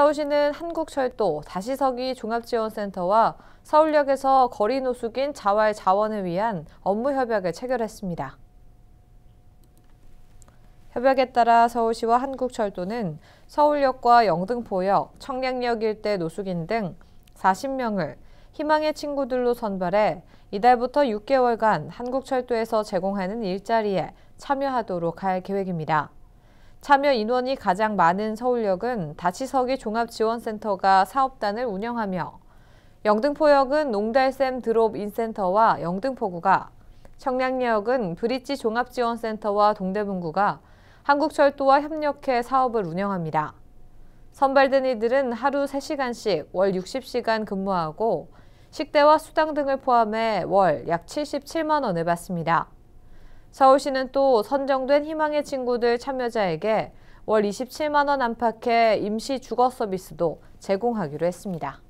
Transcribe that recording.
서울시는 한국철도 다시서기 종합지원센터와 서울역에서 거리 노숙인 자활 자원을 위한 업무 협약을 체결했습니다. 협약에 따라 서울시와 한국철도는 서울역과 영등포역, 청량역 일대 노숙인 등 40명을 희망의 친구들로 선발해 이달부터 6개월간 한국철도에서 제공하는 일자리에 참여하도록 할 계획입니다. 참여 인원이 가장 많은 서울역은 다치서기 종합지원센터가 사업단을 운영하며 영등포역은 농달샘 드롭 인센터와 영등포구가, 청량리역은 브릿지 종합지원센터와 동대문구가 한국철도와 협력해 사업을 운영합니다. 선발된 이들은 하루 3시간씩 월 60시간 근무하고 식대와 수당 등을 포함해 월 약 77만 원을 받습니다. 서울시는 또 선정된 희망의 친구들 참여자에게 월 27만 원 안팎의 임시 주거 서비스도 제공하기로 했습니다.